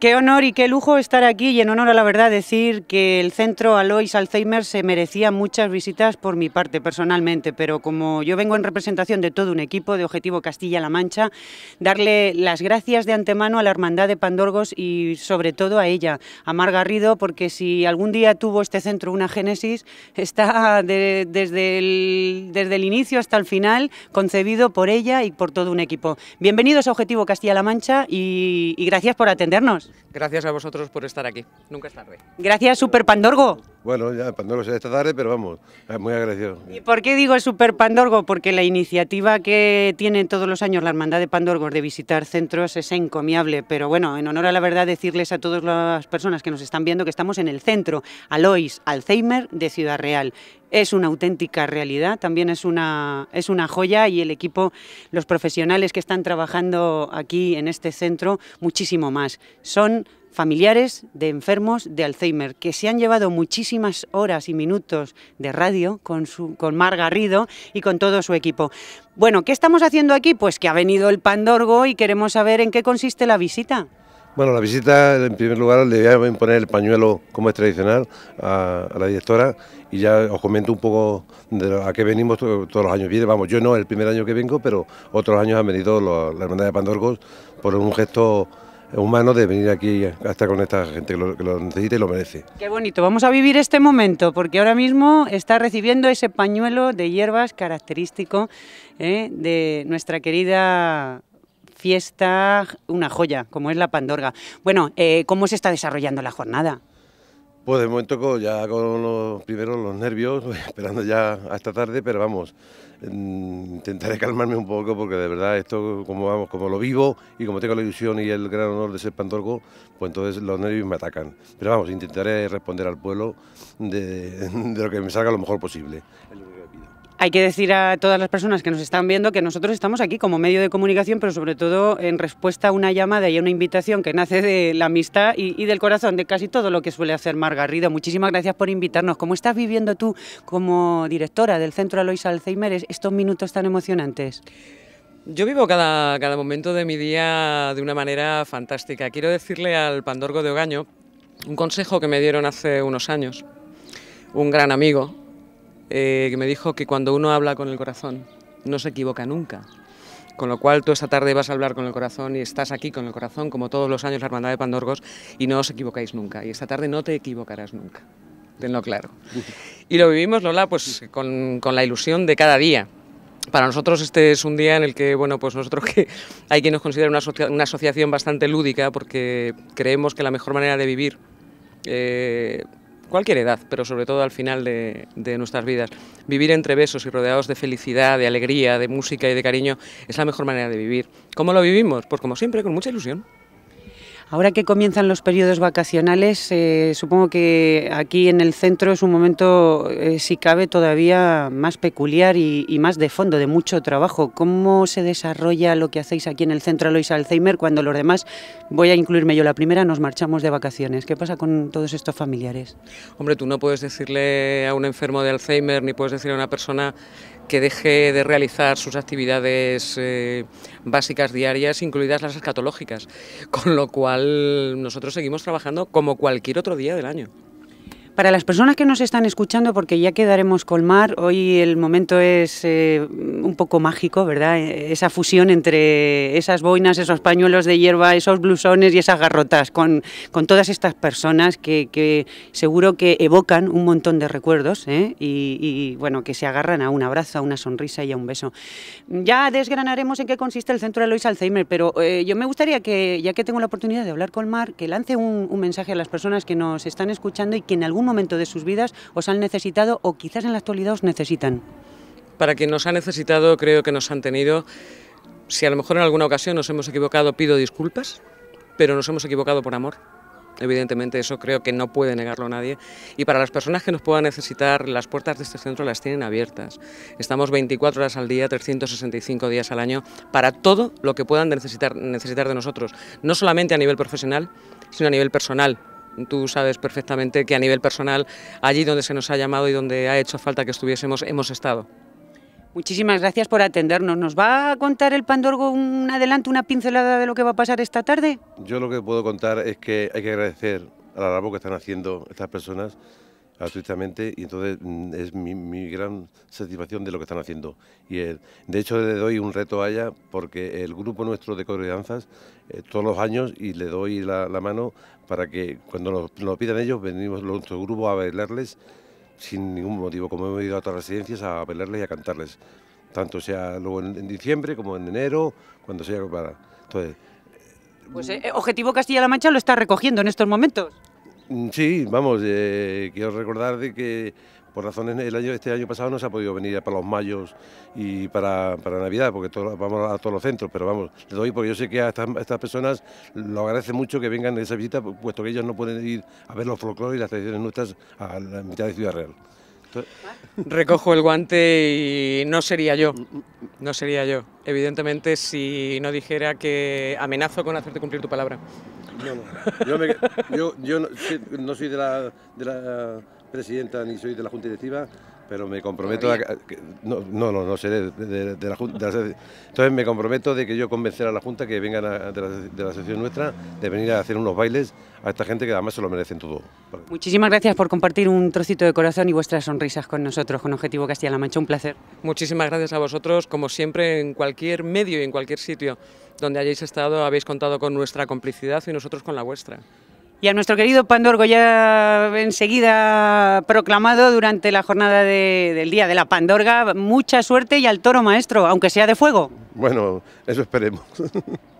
Qué honor y qué lujo estar aquí y en honor a la verdad decir que el centro Alois Alzheimer se merecía muchas visitas por mi parte personalmente, pero como yo vengo en representación de todo un equipo de Objetivo Castilla-La Mancha, darle las gracias de antemano a la Hermandad de Pandorgos y sobre todo a ella, a Mar Garrido, porque si algún día tuvo este centro una génesis, está desde, el, desde el inicio hasta el final concebido por ella y por todo un equipo. Bienvenidos a Objetivo Castilla-La Mancha y gracias por atendernos. Gracias a vosotros por estar aquí. Nunca es tarde. Gracias, Super Pandorgo. Bueno, ya Pandorgo esta tarde, pero vamos, eh, muy agradecido. ¿Y por qué digo Super Pandorgo? Porque la iniciativa que tiene todos los años la Hermandad de Pandorgo de visitar centros es encomiable, pero bueno, en honor a la verdad decirles a todas las personas que nos están viendo que estamos en el centro Alois Alzheimer de Ciudad Real es una auténtica realidad, también es una, es una joya y el equipo, los profesionales que están trabajando aquí en este centro, muchísimo más. Son familiares de enfermos de Alzheimer, que se han llevado muchísimas horas y minutos de radio con, su, con Mar Garrido y con todo su equipo. Bueno, ¿qué estamos haciendo aquí? Pues que ha venido el Pandorgo y queremos saber en qué consiste la visita. Bueno, la visita, en primer lugar, le voy a imponer el pañuelo, como es tradicional, a, la directora y ya os comento un poco de a qué venimos todos los años. vamos, yo no el primer año que vengo, pero otros años han venido la Hermandad de Pandorgos por un gesto humano de venir aquí hasta con esta gente que lo, que lo, necesita y lo merece. Qué bonito, vamos a vivir este momento porque ahora mismo está recibiendo ese pañuelo de hierbas característico eh, de nuestra querida fiesta, una joya, como es la Pandorga. Bueno, eh, ¿cómo se está desarrollando la jornada? Pues de momento ya con los primeros los nervios, esperando ya hasta tarde, pero vamos, mm, intentaré calmarme un poco porque de verdad esto como vamos, como lo vivo y como tengo la ilusión y el gran honor de ser pandorgo, pues entonces los nervios me atacan. Pero vamos, intentaré responder al pueblo de lo que me salga lo mejor posible. Hay que decir a todas las personas que nos están viendo que nosotros estamos aquí como medio de comunicación, pero sobre todo en respuesta a una llamada y a una invitación que nace de la amistad y, del corazón, de casi todo lo que suele hacer Margarrido. Muchísimas gracias por invitarnos. ¿Cómo estás viviendo tú como directora del Centro Alois Alzheimer estos minutos tan emocionantes? Yo vivo cada, cada momento de mi día de una manera fantástica. Quiero decirle al Pandorgo de Ogaño un consejo que me dieron hace unos años, un gran amigo, eh, que me dijo que cuando uno habla con el corazón no se equivoca nunca. Con lo cual tú esta tarde vas a hablar con el corazón y estás aquí con el corazón, como todos los años la Hermandad de Pandorgos, y no os equivocáis nunca. Y esta tarde no te equivocarás nunca, tenlo claro. Y lo vivimos, Lola, pues con, la ilusión de cada día, para nosotros este es un día en el que, bueno, pues nosotros que hay quien nos considera una, asociación bastante lúdica porque creemos que la mejor manera de vivir eh, cualquier edad, pero sobre todo al final de, nuestras vidas. Vivir entre besos y rodeados de felicidad, de alegría, de música y de cariño es la mejor manera de vivir. ¿Cómo lo vivimos? Pues como siempre, con mucha ilusión. Ahora que comienzan los periodos vacacionales, eh, supongo que aquí en el centro es un momento, eh, si cabe, todavía más peculiar y, más de fondo, de mucho trabajo. ¿Cómo se desarrolla lo que hacéis aquí en el centro Alois Alzheimer cuando los demás, voy a incluirme yo la primera, nos marchamos de vacaciones? ¿Qué pasa con todos estos familiares? Hombre, tú no puedes decirle a un enfermo de Alzheimer ni puedes decirle a una persona que deje de realizar sus actividades eh, básicas diarias, incluidas las escatológicas, con lo cual nosotros seguimos trabajando como cualquier otro día del año. Para las personas que nos están escuchando, porque ya quedaremos Mar, hoy el momento es eh, un poco mágico, ¿verdad? E, esa fusión entre esas boinas, esos pañuelos de hierba, esos blusones y esas garrotas, con, con todas estas personas que, que, seguro que evocan un montón de recuerdos ¿eh? y, bueno, que se agarran a un abrazo, a una sonrisa y a un beso. Ya desgranaremos en qué consiste el Centro de Alzheimer, pero eh, yo me gustaría que, ya que tengo la oportunidad de hablar con Mar, que lance un, un mensaje a las personas que nos están escuchando y que en algún momento de sus vidas os han necesitado o quizás en la actualidad os necesitan. Para quien nos ha necesitado, creo que nos han tenido. Si a lo mejor en alguna ocasión nos hemos equivocado, pido disculpas, pero nos hemos equivocado por amor. Evidentemente eso creo que no puede negarlo nadie. Y para las personas que nos puedan necesitar, las puertas de este centro las tienen abiertas. Estamos 24 horas al día, 365 días al año, para todo lo que puedan necesitar, necesitar de nosotros. No solamente a nivel profesional, sino a nivel personal. Tú sabes perfectamente que a nivel personal, allí donde se nos ha llamado y donde ha hecho falta que estuviésemos, hemos estado. Muchísimas gracias por atendernos. ¿Nos va a contar el Pandorgo un adelanto, una pincelada de lo que va a pasar esta tarde? Yo lo que puedo contar es que hay que agradecer a la labor que están haciendo estas personas ...absolutamente, y entonces mm, es mi, gran satisfacción de lo que están haciendo. Y de hecho le doy un reto a ella porque el grupo nuestro de coro danzas eh, todos los años y le doy la, mano para que cuando nos, lo pidan ellos venimos los nuestro grupo a bailarles sin ningún motivo, como hemos ido a otras residencias a bailarles y a cantarles, tanto sea luego en, diciembre como en enero, cuando sea para. Entonces, pues mm. eh, Objetivo Castilla-La Mancha lo está recogiendo en estos momentos. Mm, sí, vamos, eh, quiero recordar de que por razones el año, este año pasado no se ha podido venir para los mayos y para, para Navidad, porque vamos a todos los centros, pero vamos, le doy porque yo sé que a estas, personas lo agradece mucho que vengan en esa visita, puesto que ellos no pueden ir a ver los folclores y las tradiciones nuestras a la mitad de Ciudad Real. Recojo el guante y no sería yo, no sería yo, evidentemente si no dijera que amenazo con hacerte cumplir tu palabra. No, Yo, yo, no, soy de la, presidenta ni soy de la Junta Directiva, pero me comprometo a, no, no, no, de, la entonces me comprometo de que yo convencer a la Junta que vengan de, la, de sesión nuestra, de venir a hacer unos bailes a esta gente que además se lo merecen todo. Muchísimas gracias por compartir un trocito de corazón y vuestras sonrisas con nosotros, con Objetivo Castilla-La Mancha. Un placer. Muchísimas gracias a vosotros, como siempre, en cualquier medio y en cualquier sitio donde hayáis estado habéis contado con nuestra complicidad y nosotros con la vuestra. Y a nuestro querido Pandorgo, ya enseguida proclamado durante la jornada de, del Día de la Pandorga, mucha suerte y al toro maestro, aunque sea de fuego. Bueno, eso esperemos.